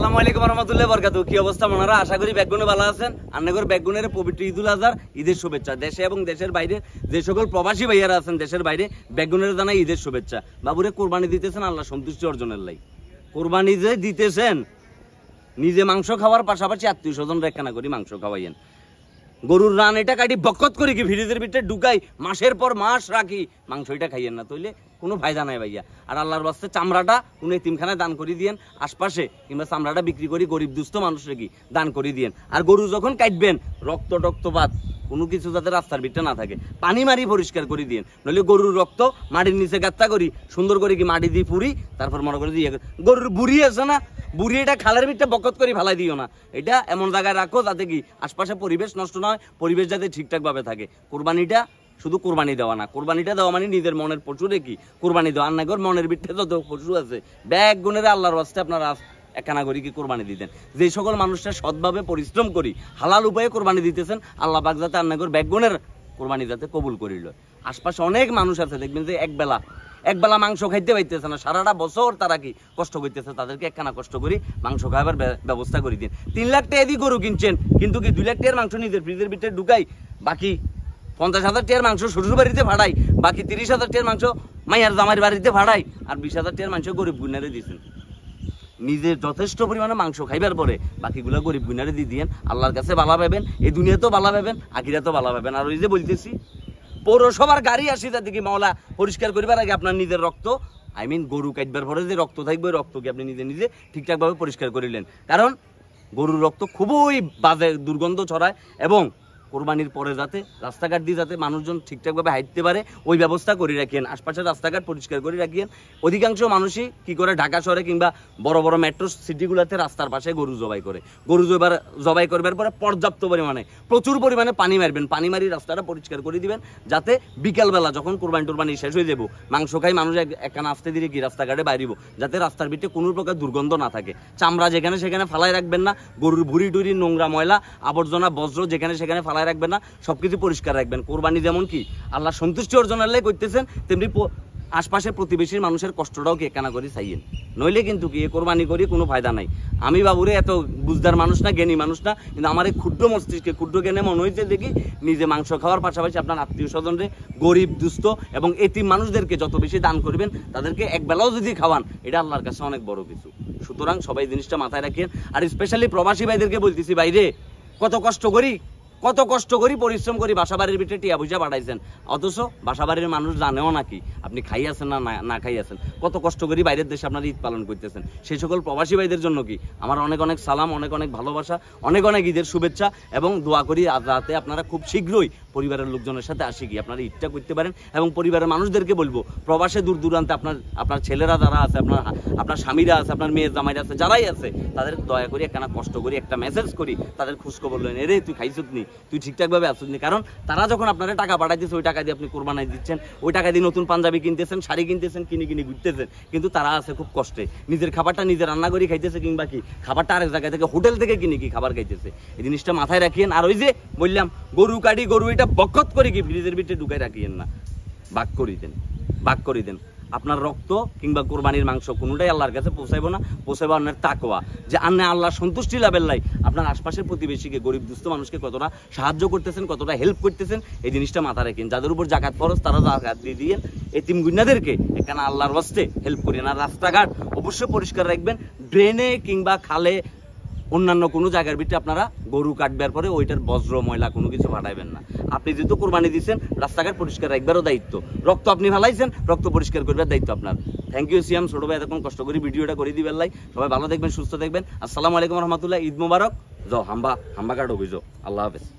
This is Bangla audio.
আসসালামু আলাইকুম রহমতুল্লাহ বরকাতু কি অবস্থা মনারা আশা করি ব্যাগগুনে ভালো আছেন আন্নাগর ব্যাগগুনের পবিত্র ঈদুল আজহার ঈদের শুভেচ্ছা দেশে এবং দেশের বাইরে যে সকল প্রবাসী ভাইয়ারা আছেন দেশের বাইরে ব্যাগগুনের জানাই ঈদের শুভেচ্ছা বাবুরে কোরবানি দিতেছেন আল্লাহ সন্তুষ্টি অর্জনের লাই কোরবানি যে দিতেছেন নিজে মাংস খাওয়ার পাশাপাশি আত্মীয় স্বজন রেখানা করি মাংস খাওয়াইয়েন গরুর রান এটা কাটি বকত করি কি ফ্রিজের ভিতরে ঢুকাই মাসের পর মাস রাখি মাংস এটা খাইয়েন না তৈলে কোনো ফায়দা নাই ভাইয়া আর আল্লাহর বাস্তে চামড়াটা কোনো এতিমখানায় দান করে দিয়েন আশপাশে কিংবা চামড়াটা বিক্রি করি গরিব দুস্থ মানুষরা কি দান করে দিয়েন আর গরু যখন কাটবেন রক্ত টক্তপাত কোনো কিছু যাতে রাস্তার ভিতরে না থাকে পানি মারি পরিষ্কার করে দিয়ে নইলে গরুর রক্ত মাটির নিচে গাত্তা করি সুন্দর করে কি মাটি দিয়ে পুরি তারপর মনে করে দিয়ে গরুর বুড়ি আছে না বুড়ি এটা খালের ভিতরে বকত করে ফেলাই দিও না এটা এমন জায়গায় রাখো যাতে কি আশপাশে পরিবেশ নষ্ট না হয় পরিবেশ যাতে ঠিকঠাকভাবে থাকে কোরবানিটা শুধু কোরবানি দেওয়া না কোরবানিটা দেওয়া মানে নিজের মনের পশু রেখি কোরবানি দেওয়া আন্নাগর মনের ভিতরে যত পশু আছে ব্যাগ গুণের আল্লাহর হস্তে আপনার একখানা করে কোরবানি দিতেন যে সকল মানুষরা সৎভাবে পরিশ্রম করি হালাল উপায়ে কোরবানি দিতেছেন আল্লাহ পাক যাতে আন্নাগর ব্যাগগুনের কোরবানি যাতে কবুল করিল আশপাশে অনেক মানুষ আছে দেখবেন যে একবেলা একবেলা মাংস খাইতে পাইতেছে না সারাটা বছর তারা কি কষ্ট করতেছে তাদেরকে একখানা কষ্ট করি মাংস খাবার ব্যবস্থা করে দিন তিন লাখ টাকা এদিক গরু কিনছেন কিন্তু কি দুই লাখ টাকার মাংস নিজের ফ্রিজের ভিতরে ঢুকাই বাকি পঞ্চাশ হাজার টাকার মাংস শ্বশুর বাড়িতে ভাড়াই বাকি তিরিশ হাজার টাকার মাংস মাইয়ার জামাইয়ের বাড়িতে ভাড়াই আর বিশ হাজার টাকার মাংস গরিব গুণারে দিয়েছেন নিজের যথেষ্ট পরিমাণে মাংস খাইবার পরে বাকিগুলো গরিব গুনারে দিয়ে দিয়েন আল্লাহর কাছে বালা পাবেন এই দুনিয়াতেও বালা পাবেন তো বালা পাবেন আর ওই যে বলতেছি পৌরসভার গাড়ি আসি তার দিকে মাওলা পরিষ্কার করিবার আগে আপনার নিজের রক্ত আই মিন গরু কাটবার পরে যে রক্ত থাকবে রক্তকে আপনি নিজে নিজে ঠিকঠাকভাবে পরিষ্কার করিলেন কারণ গরুর রক্ত খুবই বাজে দুর্গন্ধ ছড়ায় এবং কোরবানির পরে যাতে রাস্তাঘাট দিয়ে যাতে মানুষজন ঠিকঠাকভাবে হাঁটতে পারে ওই ব্যবস্থা করে রাখিয়েন আশপাশের রাস্তাঘাট পরিষ্কার করে রাখিয়েন অধিকাংশ মানুষই কি করে ঢাকা শহরে কিংবা বড় বড় মেট্রো সিটিগুলোতে রাস্তার পাশে গরু জবাই করে গরু জবাই জবাই করবার পরে পর্যাপ্ত পরিমাণে প্রচুর পরিমাণে পানি মারবেন পানি মারি রাস্তাটা পরিষ্কার করে দিবেন যাতে বিকালবেলা যখন কোরবানি টোরবানি শেষ হয়ে যাবো মাংস খাই মানুষ একখানা আসতে দিয়ে কি রাস্তাঘাটে বাইরিব যাতে রাস্তার ভিতরে কোনো প্রকার দুর্গন্ধ না থাকে চামড়া যেখানে সেখানে ফালাই রাখবেন না গরুর ভুড়ি টুরি নোংরা ময়লা আবর্জনা বজ্র যেখানে সেখানে ফালাই চালায় রাখবেন না সব কিছু পরিষ্কার রাখবেন কোরবানি যেমন কি আল্লাহ সন্তুষ্টি অর্জনের লাই করতেছেন তেমনি আশপাশের প্রতিবেশীর মানুষের কষ্টটাও কি একানা করে চাইয়েন নইলে কিন্তু কি এ কোরবানি করি কোনো ফায়দা নাই আমি বাবুরে এত বুঝদার মানুষ না জ্ঞানী মানুষ না কিন্তু আমার এই ক্ষুদ্র মস্তিষ্কে ক্ষুদ্র জ্ঞানে মনে হয়েছে দেখি নিজে মাংস খাওয়ার পাশাপাশি আপনার আত্মীয় স্বজনরে গরিব দুস্থ এবং এটি মানুষদেরকে যত বেশি দান করবেন তাদেরকে একবেলাও যদি খাওয়ান এটা আল্লাহর কাছে অনেক বড় কিছু সুতরাং সবাই জিনিসটা মাথায় রাখেন আর স্পেশালি প্রবাসী ভাইদেরকে বলতেছি বাইরে কত কষ্ট করি কত কষ্ট করি পরিশ্রম করি বাসাবাড়ির ভিতরে টিয়া বুঝা পাঠাইছেন অথচ বাসাবাড়ির মানুষ জানেও নাকি আপনি খাইয়াছেন না না খাইয়াছেন কত কষ্ট করি বাইরের দেশে আপনার ঈদ পালন করতেছেন সেই সকল প্রবাসী ভাইদের জন্য কি আমার অনেক অনেক সালাম অনেক অনেক ভালোবাসা অনেক অনেক ঈদের শুভেচ্ছা এবং দোয়া করি রাতে আপনারা খুব শীঘ্রই পরিবারের লোকজনের সাথে আসি কি আপনারা ঈদটা করতে পারেন এবং পরিবারের মানুষদেরকে বলবো প্রবাসে দূর দূরান্তে আপনার আপনার ছেলেরা যারা আছে আপনার আপনার স্বামীরা আছে আপনার মেয়ের জামাইরা আছে যারাই আছে তাদের দয়া করি একখানা কষ্ট করি একটা মেসেজ করি তাদের খোঁজখবর লেন এরে তুই খাইছত নি তুই ঠিকঠাকভাবে আসছিস না কারণ তারা যখন আপনারা টাকা পাঠাইতেছে ওই টাকা দিয়ে আপনি কোরবানাই দিচ্ছেন ওই টাকা দিয়ে নতুন পাঞ্জাবি কিনতেছেন শাড়ি কিনতেছেন কিনে কিনে ঘুরতেছেন কিন্তু তারা আছে খুব কষ্টে নিজের খাবারটা নিজের রান্না করে খাইতেছে কিংবা কি খাবারটা আরেক জায়গায় থেকে হোটেল থেকে কিনে কি খাবার খাইতেছে এই জিনিসটা মাথায় রাখিয়েন আর ওই যে বললাম গরু কাটি গরু এটা বকত করে কি ফ্রিজের ভিতরে ঢুকাই রাখিয়েন না বাক করি দেন বাক করি দেন আপনার রক্ত কিংবা কোরবানির মাংস কোনোটাই আল্লাহর কাছে পৌঁছাইব না পৌঁছাইব আপনার তাকোয়া যে আন্না আল্লাহ সন্তুষ্টি লাভের লাই আপনার আশপাশের প্রতিবেশীকে গরিব দুস্থ মানুষকে কতটা সাহায্য করতেছেন কতটা হেল্প করতেছেন এই জিনিসটা মাথা রাখেন যাদের উপর জাকাত খরচ তারা জাকাত দিয়ে দিয়ে এই তিন গুন্যাদেরকে এখানে আল্লাহর হস্তে হেল্প করেন আর রাস্তাঘাট অবশ্যই পরিষ্কার রাখবেন ড্রেনে কিংবা খালে অন্যান্য কোনো জায়গার ভিতরে আপনারা গরু কাটবার পরে ওইটার বজ্র ময়লা কোনো কিছু ফাটাইবেন না আপনি যেহেতু কোরবানি দিচ্ছেন রাস্তাঘাট পরিষ্কার রাখবারও দায়িত্ব রক্ত আপনি ভালাইছেন রক্ত পরিষ্কার করবার দায়িত্ব আপনার থ্যাংক ইউ সিয়াম ছোটো ভাই এতক্ষণ কষ্ট করে ভিডিওটা করে দিবেন লাই সবাই ভালো দেখবেন সুস্থ দেখবেন আসসালামু আলাইকুম রহমতুল্লাহ ঈদ মুবারক যাও হাম্বা হাম্বা কাটো বুঝো আল্লাহ হাফেজ